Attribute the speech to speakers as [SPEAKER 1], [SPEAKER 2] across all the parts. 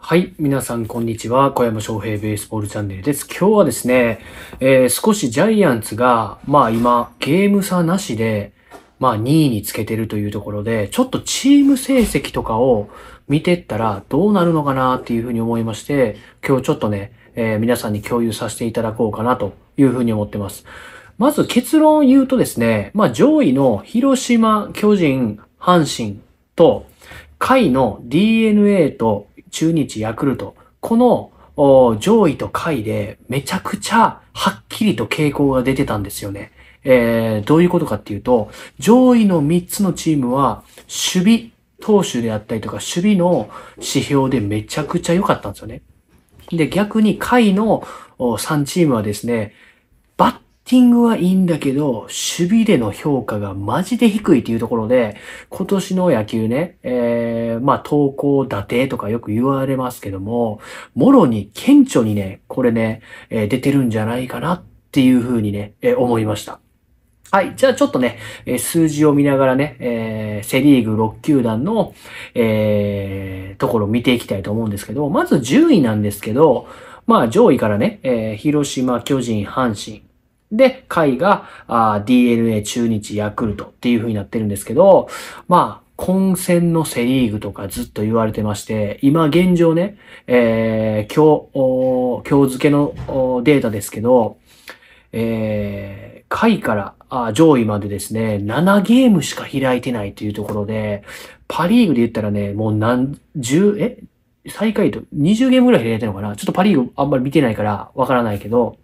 [SPEAKER 1] はい。皆さん、こんにちは。小山翔平ベースボールチャンネルです。今日はですね、えー、少しジャイアンツが、まあ今、ゲーム差なしで、まあ2位につけてるというところで、ちょっとチーム成績とかを見てったらどうなるのかなっていうふうに思いまして、今日ちょっとね、えー、皆さんに共有させていただこうかなというふうに思ってます。まず結論を言うとですね、まあ上位の広島、巨人、阪神と、下位の DNA と中日、ヤクルト、この上位と下位でめちゃくちゃはっきりと傾向が出てたんですよね。えー、どういうことかっていうと、上位の3つのチームは、守備、投手であったりとか、守備の指標でめちゃくちゃ良かったんですよね。で、逆に下位の3チームはですね、ティングはいいんだけど、守備での評価がマジで低いっていうところで、今年の野球ね、えー、まあ、投稿打てとかよく言われますけども、もろに顕著にね、これね、えー、出てるんじゃないかなっていうふうにね、えー、思いました。はい。じゃあちょっとね、え数字を見ながらね、えー、セリーグ6球団の、えー、ところを見ていきたいと思うんですけど、まず10位なんですけど、まあ上位からね、えー、広島、巨人、阪神、で、回があ DNA、中日、ヤクルトっていう風になってるんですけど、まあ、混戦のセリーグとかずっと言われてまして、今現状ね、えー、今日、今日付のデータですけど、えー、下位からあ上位までですね、7ゲームしか開いてないというところで、パリーグで言ったらね、もう何、十え最下位と20ゲームぐらい開いてるのかなちょっとパリーグあんまり見てないからわからないけど、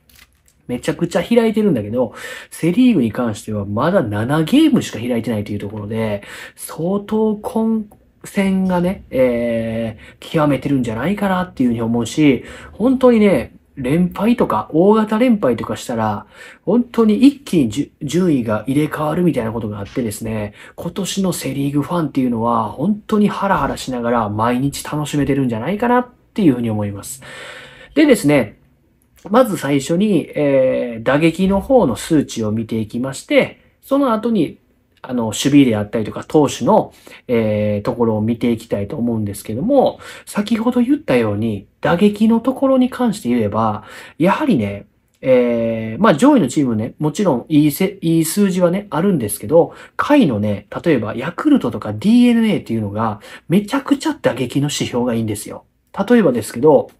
[SPEAKER 1] めちゃくちゃ開いてるんだけど、セリーグに関してはまだ7ゲームしか開いてないというところで、相当混戦がね、えー、極めてるんじゃないかなっていうふうに思うし、本当にね、連敗とか、大型連敗とかしたら、本当に一気に順位が入れ替わるみたいなことがあってですね、今年のセリーグファンっていうのは、本当にハラハラしながら毎日楽しめてるんじゃないかなっていうふうに思います。でですね、まず最初に、えー、打撃の方の数値を見ていきまして、その後に、あの、守備であったりとか、投手の、えー、ところを見ていきたいと思うんですけども、先ほど言ったように、打撃のところに関して言えば、やはりね、えー、まあ上位のチームね、もちろんいいせいい数字はね、あるんですけど、下位のね、例えばヤクルトとか DNA っていうのが、めちゃくちゃ打撃の指標がいいんですよ。例えばですけど、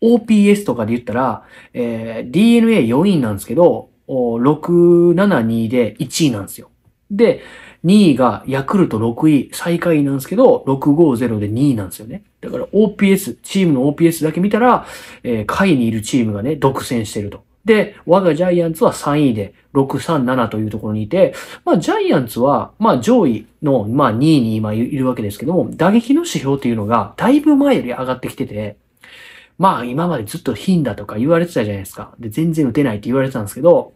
[SPEAKER 1] OPS とかで言ったら、えー、DNA4 位なんですけど、672で1位なんですよ。で、2位がヤクルト6位、最下位なんですけど、650で2位なんですよね。だから OPS、チームの OPS だけ見たら、えー、下位にいるチームがね、独占してると。で、我がジャイアンツは3位で、637というところにいて、まあ、ジャイアンツは、まあ、上位の、まあ、2位に今いるわけですけども、打撃の指標っていうのが、だいぶ前より上がってきてて、まあ今までずっと貧だとか言われてたじゃないですか。で、全然打てないって言われてたんですけど、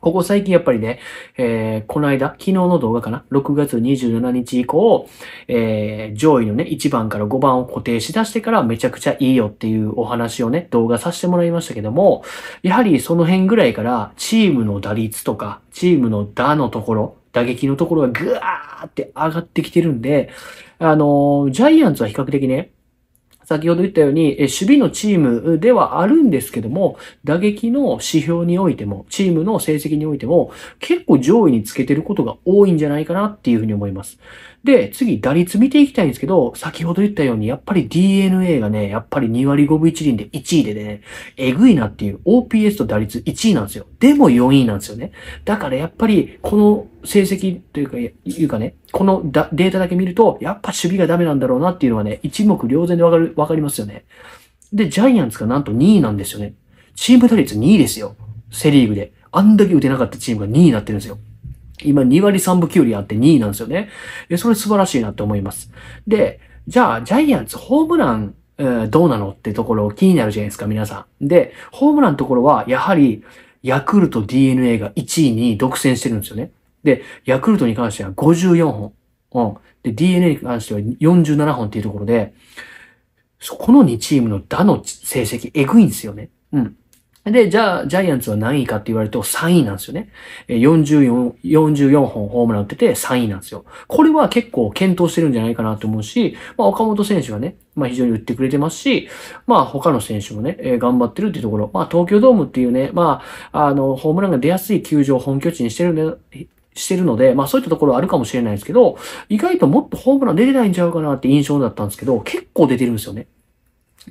[SPEAKER 1] ここ最近やっぱりね、えー、この間、昨日の動画かな、6月27日以降、えー、上位のね、1番から5番を固定しだしてからめちゃくちゃいいよっていうお話をね、動画させてもらいましたけども、やはりその辺ぐらいからチームの打率とか、チームの打のところ、打撃のところがぐわーって上がってきてるんで、あのー、ジャイアンツは比較的ね、先ほど言ったように、守備のチームではあるんですけども、打撃の指標においても、チームの成績においても、結構上位につけてることが多いんじゃないかなっていうふうに思います。で、次、打率見ていきたいんですけど、先ほど言ったように、やっぱり DNA がね、やっぱり2割5分1厘で1位でね、えぐいなっていう OPS と打率1位なんですよ。でも4位なんですよね。だからやっぱり、この成績というか、いうかね、このデータだけ見ると、やっぱ守備がダメなんだろうなっていうのはね、一目瞭然でわかる、わかりますよね。で、ジャイアンツがなんと2位なんですよね。チーム打率2位ですよ。セリーグで。あんだけ打てなかったチームが2位になってるんですよ。今2割3分9厘あって2位なんですよね。で、それ素晴らしいなって思います。で、じゃあ、ジャイアンツホームラン、えー、どうなのってところ気になるじゃないですか、皆さん。で、ホームランのところは、やはり、ヤクルト DNA が1位に独占してるんですよね。で、ヤクルトに関しては54本。うん。で、DNA に関しては47本っていうところで、この2チームの打の成績、えぐいんですよね。うん。で、じゃあ、ジャイアンツは何位かって言われると3位なんですよね。44, 44本ホームラン打ってて3位なんですよ。これは結構検討してるんじゃないかなと思うし、まあ、岡本選手がね、まあ非常に打ってくれてますし、まあ他の選手もね、えー、頑張ってるっていうところ、まあ東京ドームっていうね、まあ、あの、ホームランが出やすい球場を本拠地にしてるんで、してるので、まあそういったところあるかもしれないですけど、意外ともっとホームラン出てないんちゃうかなって印象だったんですけど、結構出てるんですよね。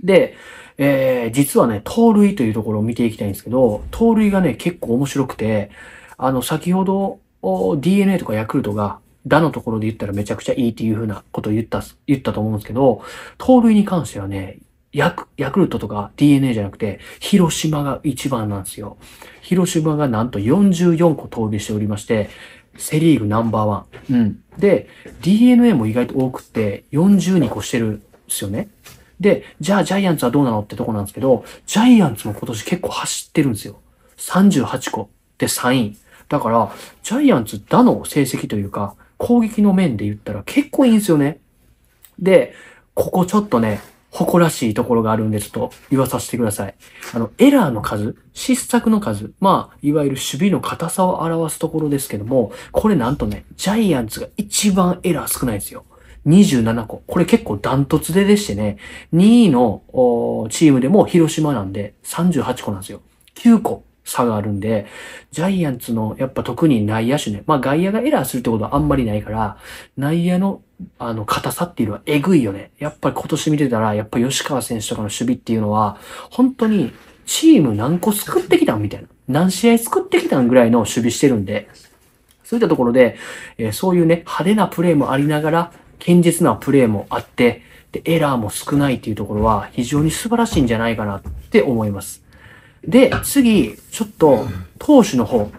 [SPEAKER 1] で、えー、実はね、盗塁というところを見ていきたいんですけど、盗塁がね、結構面白くて、あの、先ほど DNA とかヤクルトが、だのところで言ったらめちゃくちゃいいっていうふうなことを言った、言ったと思うんですけど、盗塁に関してはね、ヤクヤクルトとか DNA じゃなくて、広島が一番なんですよ。広島がなんと44個盗塁しておりまして、セリーグナンバーワン。うん。で、DNA も意外と多くって、42個してるんですよね。で、じゃあジャイアンツはどうなのってとこなんですけど、ジャイアンツも今年結構走ってるんですよ。38個で3位。だから、ジャイアンツ打の成績というか、攻撃の面で言ったら結構いいんですよね。で、ここちょっとね、誇らしいところがあるんで、ちょっと言わさせてください。あの、エラーの数、失策の数、まあ、いわゆる守備の硬さを表すところですけども、これなんとね、ジャイアンツが一番エラー少ないんですよ。27個。これ結構ダントツででしてね、2位のチームでも広島なんで38個なんですよ。9個差があるんで、ジャイアンツのやっぱ特に内野手ね、まあ外野がエラーするってことはあんまりないから、内野のあの硬さっていうのはえぐいよね。やっぱり今年見てたら、やっぱ吉川選手とかの守備っていうのは、本当にチーム何個作ってきたんみたいな。何試合作ってきたんぐらいの守備してるんで、そういったところで、えー、そういうね、派手なプレーもありながら、堅実なプレーもあって、で、エラーも少ないっていうところは非常に素晴らしいんじゃないかなって思います。で、次、ちょっと、投手の方、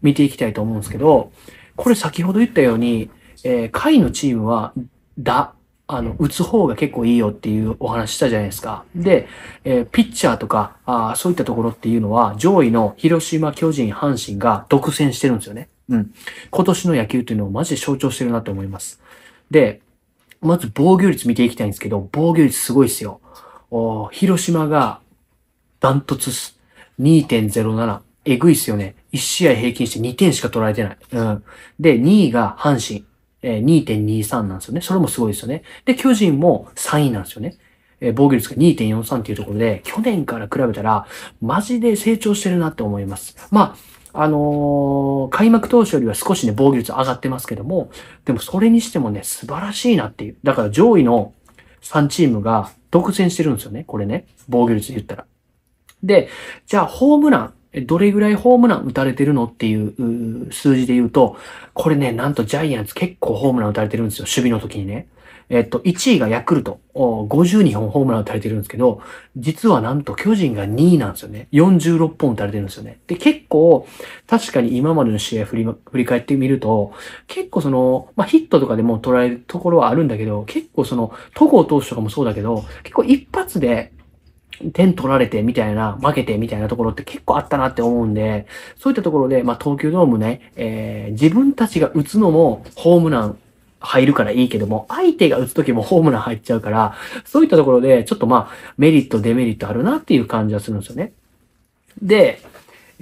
[SPEAKER 1] 見ていきたいと思うんですけど、これ先ほど言ったように、えー、下位のチームは、だ、あの、打つ方が結構いいよっていうお話したじゃないですか。で、えー、ピッチャーとか、あそういったところっていうのは、上位の広島、巨人、阪神が独占してるんですよね。うん。今年の野球っていうのをマジで象徴してるなと思います。で、まず防御率見ていきたいんですけど、防御率すごいですよ。広島がダントツす。2.07。えぐいっすよね。1試合平均して2点しか取られてない。うん。で、2位が阪神。えー、2.23なんですよね。それもすごいですよね。で、巨人も3位なんですよね。えー、防御率が2.43っていうところで、去年から比べたら、マジで成長してるなって思います。まあ、あのー、開幕当初よりは少しね、防御率上がってますけども、でもそれにしてもね、素晴らしいなっていう。だから上位の3チームが独占してるんですよね。これね。防御率で言ったら。で、じゃあホームラン、どれぐらいホームラン打たれてるのっていう数字で言うと、これね、なんとジャイアンツ結構ホームラン打たれてるんですよ。守備の時にね。えっと、1位がヤクルト。52本ホームラン打たれてるんですけど、実はなんと巨人が2位なんですよね。46本打たれてるんですよね。で、結構、確かに今までの試合振り振り返ってみると、結構その、まあ、ヒットとかでも捉えるところはあるんだけど、結構その、戸郷投手とかもそうだけど、結構一発で点取られてみたいな、負けてみたいなところって結構あったなって思うんで、そういったところで、まあ、東京ドームね、えー、自分たちが打つのもホームラン入るからいいけども、相手が打つときもホームラン入っちゃうから、そういったところで、ちょっとまあ、メリット、デメリットあるなっていう感じはするんですよね。で、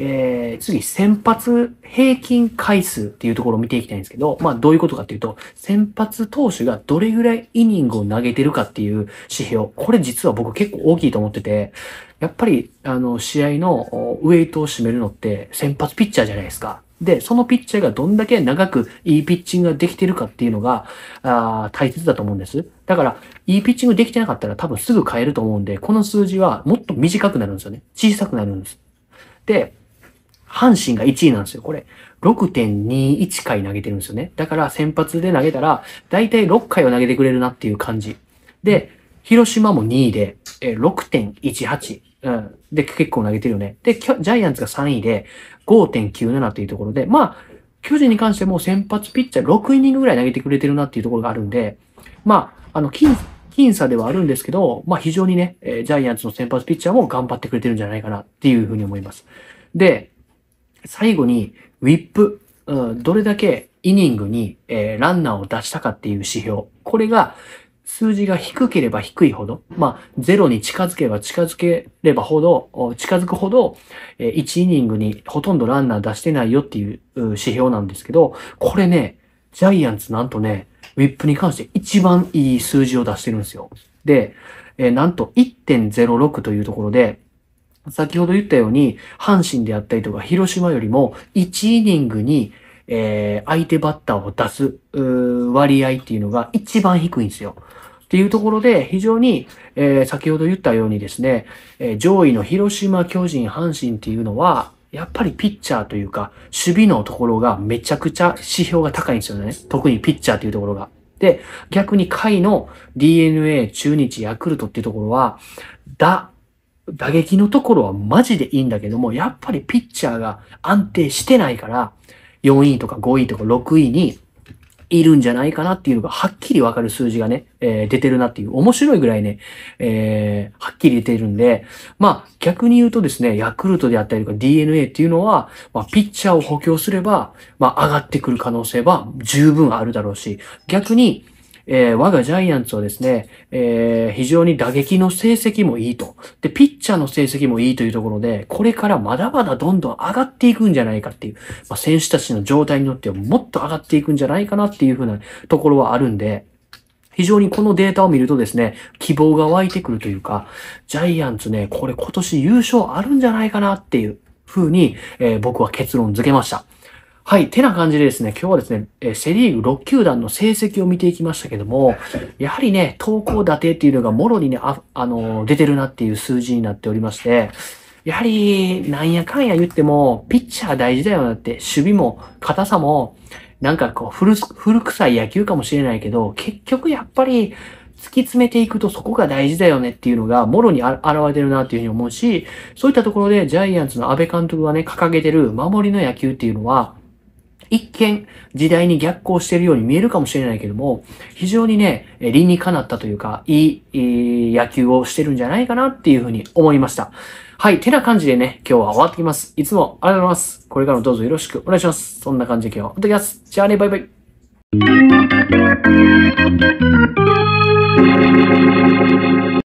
[SPEAKER 1] えー、次、先発平均回数っていうところを見ていきたいんですけど、まあどういうことかっていうと、先発投手がどれぐらいイニングを投げてるかっていう指標、これ実は僕結構大きいと思ってて、やっぱり、あの、試合のウェイトを占めるのって先発ピッチャーじゃないですか。で、そのピッチャーがどんだけ長くいいピッチングができてるかっていうのが、あ大切だと思うんです。だから、いいピッチングできてなかったら多分すぐ変えると思うんで、この数字はもっと短くなるんですよね。小さくなるんです。で、阪神が1位なんですよ、これ。6.21回投げてるんですよね。だから先発で投げたら、だいたい6回は投げてくれるなっていう感じ。で、広島も2位で、6.18。で、結構投げてるよね。で、ジャイアンツが3位で5.97というところで、まあ、巨人に関しても先発ピッチャー6イニングぐらい投げてくれてるなっていうところがあるんで、まあ、あの、僅、金差ではあるんですけど、まあ非常にね、えー、ジャイアンツの先発ピッチャーも頑張ってくれてるんじゃないかなっていうふうに思います。で、最後に、ウィップ、うん、どれだけイニングに、えー、ランナーを出したかっていう指標。これが、数字が低ければ低いほど、まあ、0に近づけば近づければほど、近づくほど、1イニングにほとんどランナー出してないよっていう指標なんですけど、これね、ジャイアンツなんとね、ウィップに関して一番いい数字を出してるんですよ。で、えなんと1.06というところで、先ほど言ったように、阪神であったりとか広島よりも1イニングにえー、相手バッターを出す、割合っていうのが一番低いんですよ。っていうところで、非常に、えー、先ほど言ったようにですね、えー、上位の広島、巨人、阪神っていうのは、やっぱりピッチャーというか、守備のところがめちゃくちゃ指標が高いんですよね。特にピッチャーというところが。で、逆に下位の DNA、中日、ヤクルトっていうところは、打、打撃のところはマジでいいんだけども、やっぱりピッチャーが安定してないから、4位とか5位とか6位にいるんじゃないかなっていうのがはっきりわかる数字がね、えー、出てるなっていう面白いぐらいね、えー、はっきり出てるんで、まあ逆に言うとですね、ヤクルトであったりとか DNA っていうのは、まあピッチャーを補強すれば、まあ上がってくる可能性は十分あるだろうし、逆にえー、我がジャイアンツはですね、えー、非常に打撃の成績もいいと。で、ピッチャーの成績もいいというところで、これからまだまだどんどん上がっていくんじゃないかっていう、まあ、選手たちの状態によってはもっと上がっていくんじゃないかなっていうふうなところはあるんで、非常にこのデータを見るとですね、希望が湧いてくるというか、ジャイアンツね、これ今年優勝あるんじゃないかなっていう風に、えー、僕は結論付けました。はい、てな感じでですね、今日はですね、えセリーグ6球団の成績を見ていきましたけども、やはりね、投稿打てっていうのがもろにね、あ、あの出てるなっていう数字になっておりまして、やはり、なんやかんや言っても、ピッチャー大事だよなって、守備も、硬さも、なんかこう古、古臭い野球かもしれないけど、結局やっぱり、突き詰めていくとそこが大事だよねっていうのが、もろに現れてるなっていうふうに思うし、そういったところでジャイアンツの安倍監督がね、掲げてる守りの野球っていうのは、一見、時代に逆行しているように見えるかもしれないけども、非常にね、理にかなったというか、いい野球をしてるんじゃないかなっていうふうに思いました。はい、てな感じでね、今日は終わってきます。いつもありがとうございます。これからもどうぞよろしくお願いします。そんな感じで今日は終わってきます。じゃあね、バイバイ。